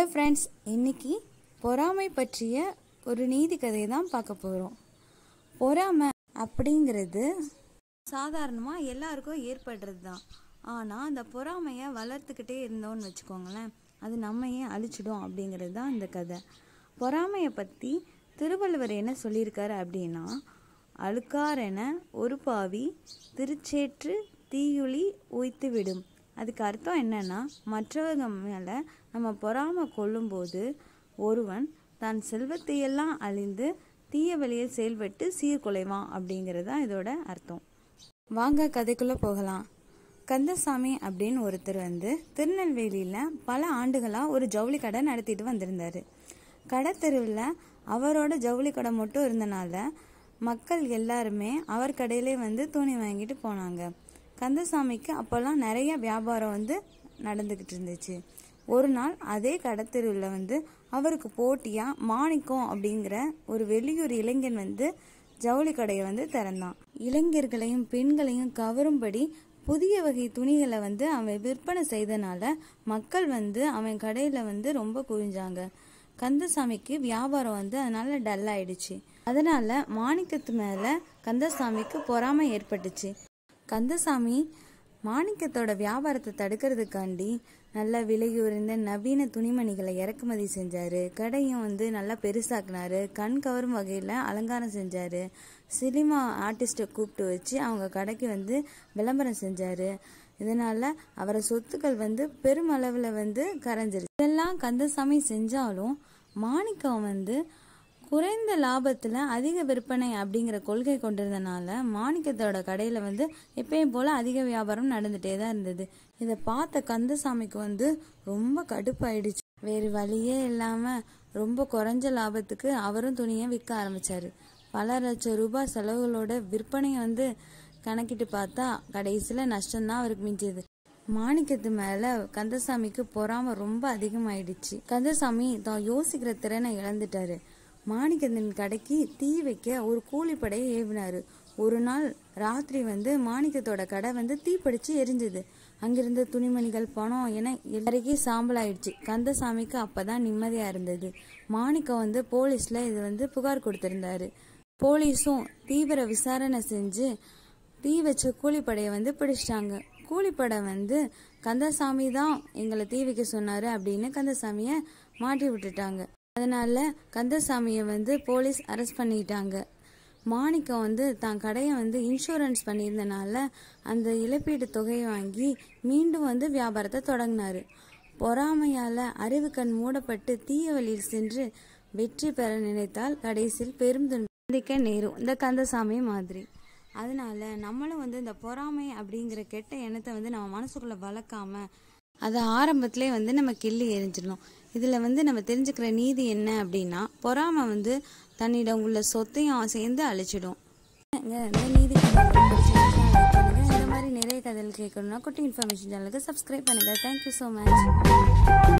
hello friends இன்றைக்கி பொறாமை பற்றிய ஒரு நீதி கதையை தான் பார்க்க போகிறோம் பொறாமை அப்படிங்கிறது சாதாரணமாக எல்லாருக்கும் ஏற்படுறது தான் ஆனால் அந்த பொறாமையை வளர்த்துக்கிட்டே இருந்தோம்னு வச்சுக்கோங்களேன் அது நம்மையே அழிச்சிடும் அப்படிங்கிறது தான் இந்த கதை பொறாமையை பற்றி திருவள்ளுவர் என்ன சொல்லியிருக்காரு அப்படின்னா அழுக்காரென ஒரு பாவி திருச்சேற்று தீயுளி உய்த்து விடும் அதுக்கு அர்த்தம் என்னென்னா மற்றவங்க மேலே நம்ம பொறாமை கொள்ளும்போது ஒருவன் தான் செல்வத்தையெல்லாம் அழிந்து தீய வழியில் செயல்பட்டு சீர்குலைவான் அப்படிங்கிறது தான் இதோட அர்த்தம் வாங்க கதைக்குள்ளே போகலாம் கந்தசாமி அப்படின்னு ஒருத்தர் வந்து திருநெல்வேலியில் பல ஆண்டுகளாக ஒரு ஜவுளி கடை நடத்திட்டு வந்திருந்தார் கடை தெருவில் அவரோட ஜவுளி கடை மட்டும் இருந்தனால மக்கள் எல்லாருமே அவர் கடையிலே வந்து துணி வாங்கிட்டு போனாங்க கந்தசாமிக்கு அப்போல்லாம் நிறைய வியாபாரம் வந்து நடந்துக்கிட்டு இருந்துச்சு ஒரு நாள் அதே கடத்தெருவில் வந்து அவருக்கு போட்டியாக மாணிக்கம் அப்படிங்கிற ஒரு வெளியூர் இளைஞன் வந்து ஜவுளி கடையை வந்து திறந்தான் இளைஞர்களையும் பெண்களையும் கவரும்படி புதிய வகை துணிகளை வந்து அவன் விற்பனை செய்தனால மக்கள் வந்து அவன் கடையில் வந்து ரொம்ப குவிஞ்சாங்க கந்தசாமிக்கு வியாபாரம் வந்து அதனால டல் ஆயிடுச்சு அதனால மாணிக்கத்து மேல கந்தசாமிக்கு பொறாமை ஏற்பட்டுச்சு கந்தசாமி மாணிக்கத்தோட வியாபாரத்தை தடுக்கிறதுக்காண்டி நல்ல விலகி உறிந்த நவீன துணிமணிகளை இறக்குமதி செஞ்சார் கடையும் வந்து நல்லா பெருசாக்குனாரு கண் கவரும் வகையில் அலங்காரம் செஞ்சார் சினிமா ஆர்டிஸ்ட்டை கூப்பிட்டு வச்சு அவங்க கடைக்கு வந்து விளம்பரம் செஞ்சார் இதனால் அவரை சொத்துக்கள் வந்து பெருமளவில் வந்து கரைஞ்சிருச்சு இதெல்லாம் கந்தசாமி செஞ்சாலும் மாணிக்கம் வந்து குறைந்த லாபத்தில் அதிக விற்பனை அப்படிங்கிற கொள்கை கொண்டிருந்தனால மாணிக்கத்தோட கடையில் வந்து எப்பயும் போல் அதிக வியாபாரம் நடந்துகிட்டே தான் இருந்தது இதை பார்த்த கந்தசாமிக்கு வந்து ரொம்ப கடுப்பாயிடுச்சு வேறு வழியே இல்லாமல் ரொம்ப குறைஞ்ச லாபத்துக்கு அவரும் துணியை விற்க ஆரம்பித்தார் பல லட்சம் ரூபாய் செலவுகளோட விற்பனையை வந்து கணக்கிட்டு பார்த்தா கடைசியில் நஷ்டம்தான் அவருக்கு மிஞ்சது மாணிக்கத்து மேல கந்தசாமிக்கு பொறாம ரொம்ப அதிகமாயிடுச்சு கந்தசாமி தான் யோசிக்கிற திறனை இழந்துட்டாரு மாணிக்கந்தன் கடைக்கு தீ வைக்க ஒரு கூலிப்படையை ஏவினார் ஒரு நாள் ராத்திரி வந்து மாணிக்கத்தோட கடை வந்து தீ தீப்பிடிச்சு எரிஞ்சுது அங்கிருந்த துணிமணிகள் பணம் என எல்லாருக்கே சாம்பலாயிடுச்சு கந்தசாமிக்கு அப்பதான் நிம்மதியா இருந்தது மாணிக்கம் வந்து போலீஸ்ல இது வந்து புகார் கொடுத்திருந்தாரு போலீஸும் தீவிர விசாரணை செஞ்சு தீ வச்ச கூலிப்படையை வந்து பிடிச்சிட்டாங்க கூலிப்படை வந்து கந்தசாமி தான் எங்களை தீ வைக்க சொன்னாரு அப்படின்னு கந்தசாமியை மாட்டி விட்டுட்டாங்க அதனால் கந்தசாமியை வந்து போலீஸ் அரெஸ்ட் பண்ணிட்டாங்க மாணிக்கம் வந்து தான் கடையை வந்து இன்சூரன்ஸ் பண்ணியிருந்தனால அந்த இழப்பீட்டு தொகையை வாங்கி மீண்டும் வந்து வியாபாரத்தை தொடங்கினார் பொறாமையால் அறிவு கண் மூடப்பட்டு தீய வழியில் சென்று வெற்றி பெற நினைத்தால் கடைசியில் பெரும் துண்டிக்க நேரும் இந்த கந்தசாமி மாதிரி அதனால நம்மளும் வந்து இந்த பொறாமை அப்படிங்கிற கெட்ட எண்ணத்தை வந்து நம்ம மனசுக்குள்ளே வளர்க்காம அதை ஆரம்பத்திலே வந்து நம்ம கிள்ளி எரிஞ்சிடணும் இதில் வந்து நம்ம தெரிஞ்சுக்கிற நீதி என்ன அப்படின்னா பொறாமை வந்து தன்னிடம் உள்ள சொத்தையும் சேர்ந்து அழிச்சிடும் இந்த நீதி இந்த மாதிரி நிறைய கதைகள் கேட்கணும்னா குட்டி இன்ஃபர்மேஷன் சேனலுக்கு சப்ஸ்கிரைப் பண்ணுங்கள் தேங்க்யூ ஸோ மச்